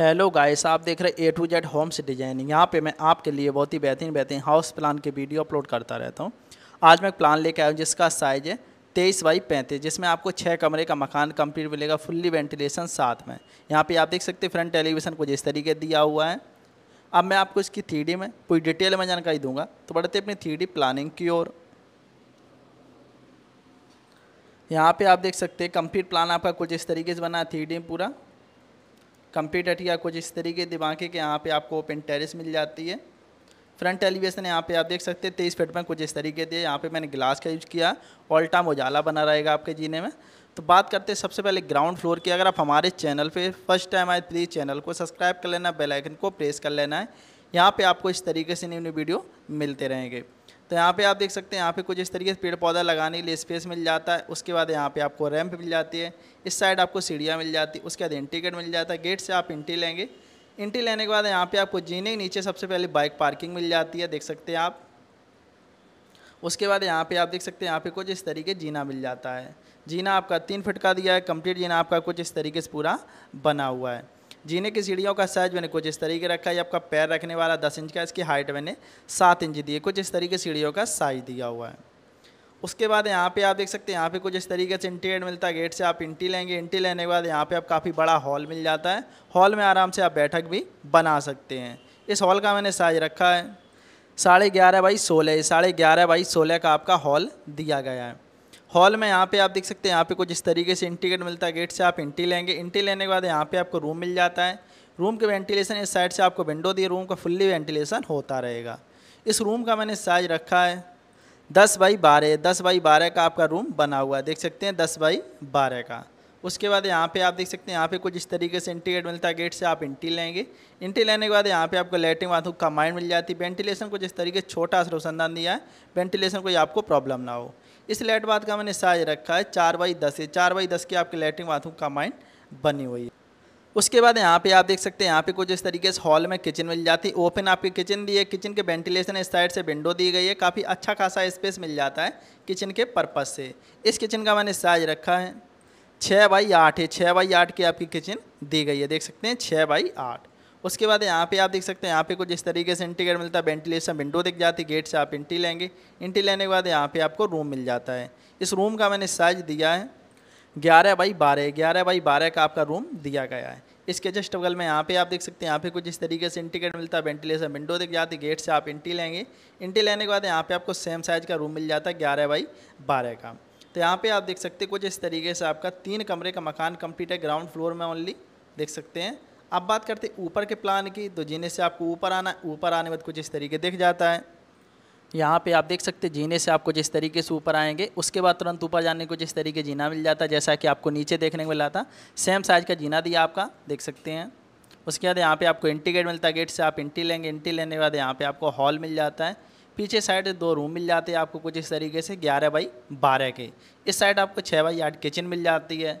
hello guys आप देख रहे A to Z homes design यहाँ पे मैं आपके लिए बहुत ही बेहतरीन बेहतरीन हाउस प्लान के वीडियो अपलोड करता रहता हूँ आज मैं एक प्लान लेके आया हूँ जिसका साइज है तेईस बाई पैंतीस जिसमें आपको छः कमरे का मकान कंप्लीट मिलेगा फुल्ली वेंटिलेशन साथ में यहाँ पे आप देख सकते हैं फ्रंट टेलीविज़न कुछ इस तरीके दिया हुआ है अब मैं आपको इसकी थ्री में पूरी डिटेल में जानकारी दूंगा तो बढ़ते अपनी थ्री प्लानिंग की ओर यहाँ पे आप देख सकते हैं कंप्लीट प्लान आपका कुछ इस तरीके से बना है थ्री पूरा कंप्यूटर या कुछ इस तरीके दिमागे के यहाँ पे आपको ओपन टेरिस मिल जाती है फ्रंट एलिवेशन यहाँ पे आप देख सकते हैं तेईस फीट में कुछ इस तरीके दिए यहाँ पे मैंने ग्लास का यूज़ किया उल्टा मजाला उजाला बना रहेगा आपके जीने में तो बात करते हैं सबसे पहले ग्राउंड फ्लोर की अगर आप हमारे चैनल पर फर्स्ट टाइम आए प्लीज़ चैनल को सब्सक्राइब कर लेना बेलाइकन को प्रेस कर लेना है यहाँ पर आपको इस तरीके से न्यू न्यू वीडियो मिलते रहेंगे तो यहाँ पे आप देख सकते हैं यहाँ पे कुछ इस तरीके से पेड़ पौधा लगाने के लिए स्पेस मिल जाता है उसके बाद यहाँ पे आपको रैंप मिल जाती है इस साइड आपको सीढ़ियाँ मिल जाती है उसके बाद गेट मिल जाता है गेट से आप एंट्री लेंगे एंट्री लेने के बाद यहाँ पे आपको जीने के नीचे सबसे पहले बाइक पार्किंग मिल जाती है देख सकते हैं आप उसके बाद यहाँ पर आप देख सकते हैं यहाँ पर कुछ इस तरीके जीना मिल जाता है जीना आपका तीन फिट का दिया है कम्प्लीट जीना आपका कुछ इस तरीके से पूरा बना हुआ है जीने की सीढ़ियों का साइज मैंने कुछ इस तरीके रखा है आपका पैर रखने वाला दस इंच का इसकी हाइट मैंने सात इंच दी है कुछ इस तरीके सीढ़ियों का साइज दिया हुआ है उसके बाद यहाँ पे आप देख सकते हैं यहाँ पे कुछ इस तरीके से इंटीरियर मिलता है गेट से आप इंटी लेंगे इंटी लेने के बाद यहाँ पे आप काफ़ी बड़ा हॉल मिल जाता है हॉल में आराम से आप बैठक भी बना सकते हैं इस हॉल का मैंने साइज रखा है साढ़े ग्यारह बाई सोलह साढ़े ग्यारह बाई सोलह का आपका हॉल दिया गया है हॉल में यहाँ पे आप देख सकते हैं यहाँ पे कुछ इस तरीके से इंटी गेट मिलता है गेट से आप इंटी लेंगे इंटी लेने के बाद यहाँ पे आपको रूम मिल जाता है रूम के वेंटिलेशन इस साइड से आपको विंडो दिए रूम का फुल्ली वेंटिलेशन होता रहेगा इस रूम का मैंने साइज रखा है दस बाई बारह दस बाई बारह का आपका रूम बना हुआ है देख सकते हैं दस बाई बारह का उसके बाद यहाँ पे आप देख सकते हैं यहाँ पे कुछ इस तरीके से इंटी गेट मिलता है गेट से आप इंटी लेंगे इंटी लेने के बाद यहाँ पे आपको लेटरिन बाथरूम माइंड मिल जाती है वेंटिलेशन को जिस तरीके छोटा सा रोशनदान दिया है वेंटिलेशन कोई आपको प्रॉब्लम ना हो इस लेट बाथ का मैंने साइज रखा है चार बाई दस है चार बाई दस की आपकी लेटरिन बाथरूम माइंड बनी हुई है उसके बाद यहाँ पे आप देख सकते हैं यहाँ पे कुछ इस तरीके से हॉल में किचन मिल जाती है ओपन आपकी किचन दी है किचन के वेंटिलेशन इस साइड से विंडो दी गई है काफ़ी अच्छा खासा स्पेस मिल जाता है किचन के पर्पज़ से इस किचन का मैंने साइज रखा है छः बाई आठ है छः बाई आठ की आपकी किचन दी गई है देख सकते हैं छः बाई आठ उसके बाद यहाँ पे आप देख सकते हैं यहाँ पे कुछ इस तरीके से इंटीग्रेट मिलता है वेंटिलेशन विंडो दिख जाती है गेट से आप इंटी लेंगे इंटी लेने के बाद यहाँ पे आपको रूम मिल जाता है इस रूम का मैंने साइज दिया है ग्यारह बाई बारह ग्यारह बाई बारह का आपका रूम दिया गया है इसके जस्ट बगल में यहाँ पे आप देख सकते हैं यहाँ पे कुछ इस तरीके से इंटीग्रेट मिलता है वेंटिलेशन विंडो दिख जाती है गेट से आप इंटी लेंगे इंटी लेने के बाद यहाँ पे आपको सेम साइज़ का रूम मिल जाता है ग्यारह बाई बारह का तो यहाँ पे आप देख सकते हैं कुछ इस तरीके से आपका तीन कमरे का मकान कंप्लीट है ग्राउंड फ्लोर में ओनली देख सकते हैं अब बात करते ऊपर के प्लान की तो जीने से आपको ऊपर आना ऊपर आने बाद कुछ इस तरीके दिख जाता है यहाँ पे आप देख सकते जीने से आपको जिस तरीके से ऊपर आएंगे उसके बाद तुरंत ऊपर जाने को जिस तरीके जीना मिल जाता है जैसा कि आपको नीचे देखने को मिला था सेम साइज़ का जीना दिया आपका देख सकते हैं उसके बाद यहाँ पे आपको एंट्री गेट मिलता है गेट से आप एंट्री लेंगे एंट्री लेने के बाद यहाँ पे आपको हॉल मिल जाता है पीछे साइड दो रूम मिल जाते हैं आपको कुछ इस तरीके से ग्यारह बाई बारह के इस साइड आपको छः बाई आठ किचन मिल जाती है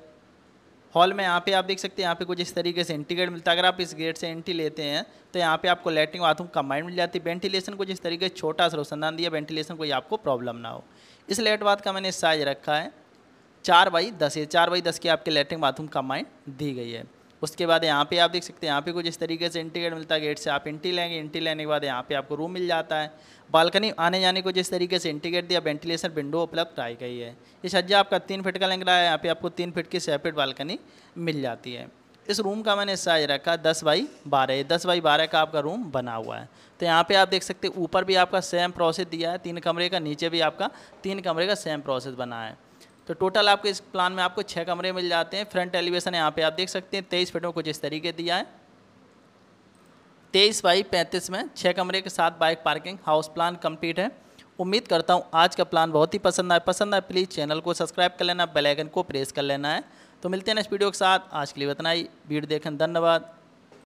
हॉल में यहाँ पे आप देख सकते हैं यहाँ पे कुछ इस तरीके से एंटी गेट मिलता है अगर आप इस गेट से एंटी लेते हैं तो यहाँ पे आपको लेटरिन बाथरूम कंबाइंड मिल जाती है वेंटिलेशन कुछ इस तरीके से छोटा सा रोशनदान दिया वेंटिलेशन कोई आपको प्रॉब्लम ना हो इस लेट बाथ का मैंने साइज रखा है चार बाई दस ये चार बाई दस की आपके लेटरिन बाथरूम कंबाइंड दी गई है उसके बाद यहाँ पे आप देख सकते हैं यहाँ पे कुछ इस तरीके से इंटीग्रेट मिलता है गेट से आप इंटी लेंगे इंटी लेने के बाद यहाँ पे आपको रूम मिल जाता है बालकनी आने जाने को जिस तरीके से इंटीग्रेट दिया वेंटिलेशन विंडो उपलब्ध कराई गई है ये छज्जा आपका तीन फिट का लेंग रहा है यहाँ पे आपको तीन फिट की सेपरेट बालकनी मिल जाती है इस रूम का मैंने साइज रखा दस बाई बारह दस बाई बारह का आपका रूम बना हुआ है तो यहाँ पे आप देख सकते हैं ऊपर भी आपका सेम प्रोसेस दिया है तीन कमरे का नीचे भी आपका तीन कमरे का सेम प्रोसेस बना है तो टोटल आपके इस प्लान में आपको छः कमरे मिल जाते हैं फ्रंट एलिवेशन यहाँ पे आप देख सकते हैं तेईस फिटों को इस तरीके दिया है तेईस बाई पैंतीस में छः कमरे के साथ bike parking house plan complete है उम्मीद करता हूँ आज का प्लान बहुत ही पसंद आए पसंद आए प्लीज़ चैनल को सब्सक्राइब कर लेना बेलाइकन को प्रेस कर लेना है तो मिलते हैं नेक्स्ट वीडियो के साथ आज के लिए इतना ही वीडियो देखें धन्यवाद